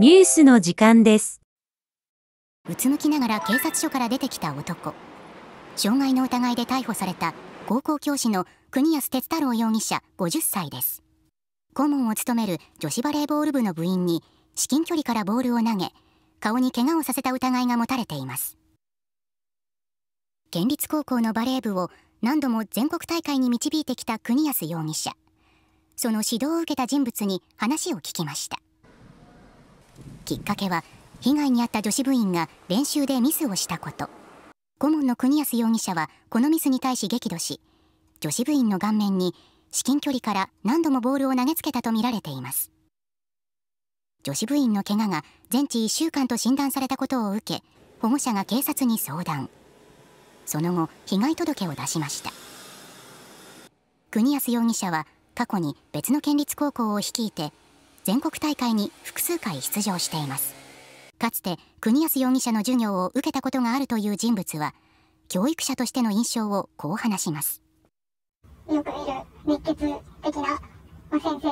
ニュースの時間です。うつむきながら警察署から出てきた男。傷害の疑いで逮捕された高校教師の国安哲太郎容疑者50歳です。顧問を務める女子バレーボール部の部員に至近距離からボールを投げ、顔に怪我をさせた疑いが持たれています。県立高校のバレー部を何度も全国大会に導いてきた国安容疑者。その指導を受けた人物に話を聞きました。きっかけは被害に遭った女子部員が練習でミスをしたこと顧問の国安容疑者はこのミスに対し激怒し女子部員の顔面に至近距離から何度もボールを投げつけたとみられています女子部員の怪我が全治1週間と診断されたことを受け保護者が警察に相談その後被害届を出しました国安容疑者は過去に別の県立高校を率いて全国大会に複数回出場していますかつて国安容疑者の授業を受けたことがあるという人物は教育者としての印象をこう話しますよくいる熱血的な、まあ、先生千葉県内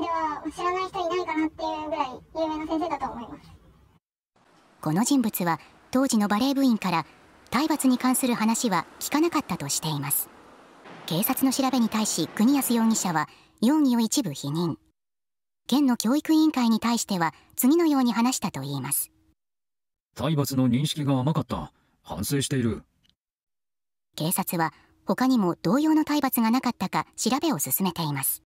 では知らない人いないかなっていうぐらい有名な先生だと思いますこの人物は当時のバレー部員から体罰に関する話は聞かなかったとしています警察の調べに対し国安容疑者は容疑を一部否認県の教育委員会に対しては次のように話したといいます体罰の認識が甘かった反省している警察は他にも同様の体罰がなかったか調べを進めています